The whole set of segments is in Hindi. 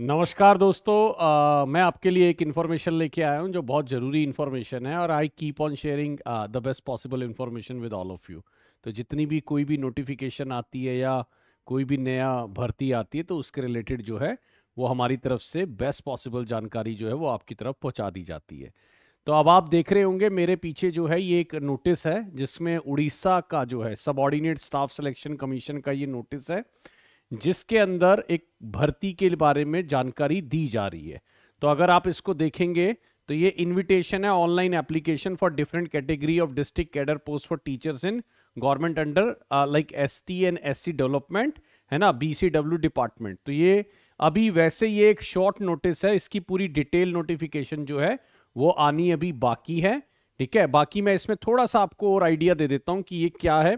नमस्कार दोस्तों आ, मैं आपके लिए एक इन्फॉर्मेशन लेके आया हूँ जो बहुत ज़रूरी इन्फॉर्मेशन है और I keep on sharing the best possible information with all of you तो जितनी भी कोई भी नोटिफिकेशन आती है या कोई भी नया भर्ती आती है तो उसके रिलेटेड जो है वो हमारी तरफ से बेस्ट पॉसिबल जानकारी जो है वो आपकी तरफ पहुँचा दी जाती है तो अब आप देख रहे होंगे मेरे पीछे जो है ये एक नोटिस है जिसमें उड़ीसा का जो है सबॉर्डिनेट स्टाफ सिलेक्शन कमीशन का ये नोटिस है जिसके अंदर एक भर्ती के बारे में जानकारी दी जा रही है तो अगर आप इसको देखेंगे तो ये इनविटेशन है online application for different category of district cadre post for teachers in government under like S T and S C development है ना बी सी डब्ल्यू डिपार्टमेंट तो ये अभी वैसे ये एक शॉर्ट नोटिस है इसकी पूरी डिटेल नोटिफिकेशन जो है वो आनी अभी बाकी है ठीक है बाकी मैं इसमें थोड़ा सा आपको और आइडिया दे देता हूँ कि ये क्या है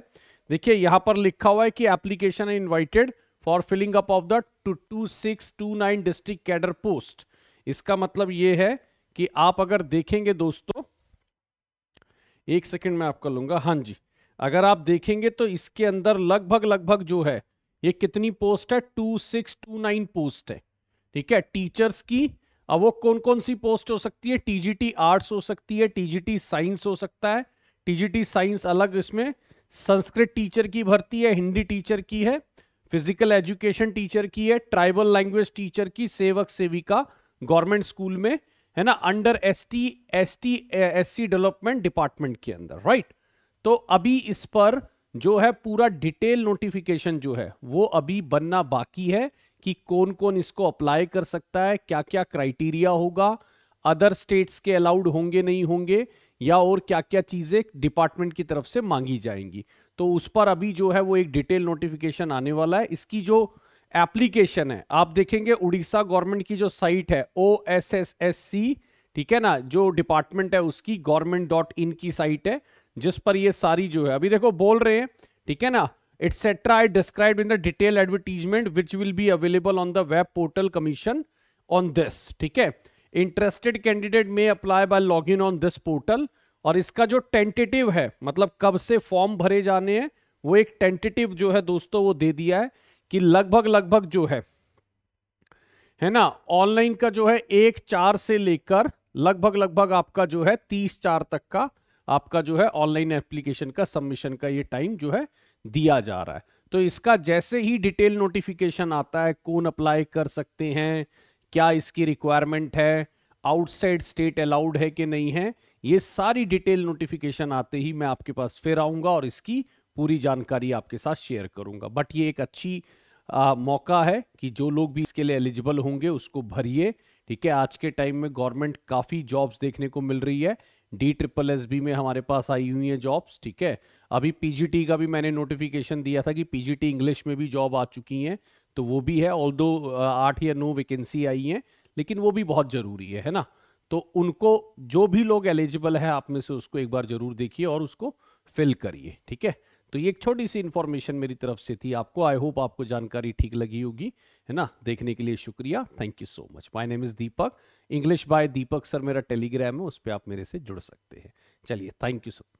देखिए यहाँ पर लिखा हुआ है कि application invited for filling up of the two two six two nine district cadre post इसका मतलब यह है कि आप अगर देखेंगे दोस्तों एक सेकंड में आपका लूंगा हाँ जी अगर आप देखेंगे तो इसके अंदर लगभग लगभग जो है ये कितनी पोस्ट है two six two nine post है ठीक है टीचर्स की अब वो कौन कौन सी पोस्ट हो सकती है टीजीटी आर्ट्स हो सकती है टीजीटी साइंस हो सकता है टीजीटी साइंस अलग इसमें संस्कृत टीचर की भर्ती है हिंदी टीचर की है फिजिकल एजुकेशन टीचर की है ट्राइबल लैंग्वेज टीचर की सेवक सेविका गवर्नमेंट स्कूल में है ना under S T S T S C development department के अंदर राइट तो अभी इस पर जो है पूरा डिटेल नोटिफिकेशन जो है वो अभी बनना बाकी है कि कौन कौन इसको अप्लाई कर सकता है क्या क्या क्राइटेरिया होगा अदर स्टेट्स के अलाउड होंगे नहीं होंगे या और क्या क्या चीजें डिपार्टमेंट की तरफ से मांगी जाएंगी तो उस पर अभी जो है वो एक डिटेल नोटिफिकेशन आने वाला है इसकी जो एप्लीकेशन है आप देखेंगे उड़ीसा गवर्नमेंट की जो साइट है O S S S C ठीक है ना जो डिपार्टमेंट है उसकी गवर्नमेंट डॉट इन की साइट है जिस पर ये सारी जो है अभी देखो बोल रहे हैं ठीक है ना etcetera I describe in the detail advertisement which will be available on the web portal commission on this ठीक है इंटरेस्टेड कैंडिडेट में apply by log in on this portal और इसका जो टेंटेटिव है मतलब कब से फॉर्म भरे जाने हैं वो एक टेंटेटिव जो है दोस्तों वो दे दिया है कि लगभग लगभग जो है है ना ऑनलाइन का जो है एक चार से लेकर लगभग लगभग आपका जो है तीस चार तक का आपका जो है ऑनलाइन एप्लीकेशन का सबमिशन का ये टाइम जो है दिया जा रहा है तो इसका जैसे ही डिटेल नोटिफिकेशन आता है कौन अप्लाई कर सकते हैं क्या इसकी रिक्वायरमेंट है आउटसाइड स्टेट अलाउड है कि नहीं है ये सारी डिटेल नोटिफिकेशन आते ही मैं आपके पास फिर आऊंगा और इसकी पूरी जानकारी आपके साथ शेयर करूंगा बट ये एक अच्छी आ, मौका है कि जो लोग भी इसके लिए एलिजिबल होंगे उसको भरिए ठीक है आज के टाइम में गवर्नमेंट काफ़ी जॉब्स देखने को मिल रही है डी ट्रिपल एस बी में हमारे पास आई हुई है जॉब्स ठीक है अभी पीजीटी का भी मैंने नोटिफिकेशन दिया था कि पीजीटी इंग्लिश में भी जॉब आ चुकी हैं तो वो भी है ऑल दो आठ या नौ वैकेंसी आई हैं लेकिन वो भी बहुत ज़रूरी है है ना तो उनको जो भी लोग एलिजिबल है आप में से उसको एक बार जरूर देखिए और उसको फिल करिए ठीक है तो ये एक छोटी सी इंफॉर्मेशन मेरी तरफ से थी आपको आई होप आपको जानकारी ठीक लगी होगी है ना देखने के लिए शुक्रिया thank you so much my name is Deepak English by Deepak sir मेरा टेलीग्राम है उस पर आप मेरे से जुड़ सकते हैं चलिए थैंक यू सो मच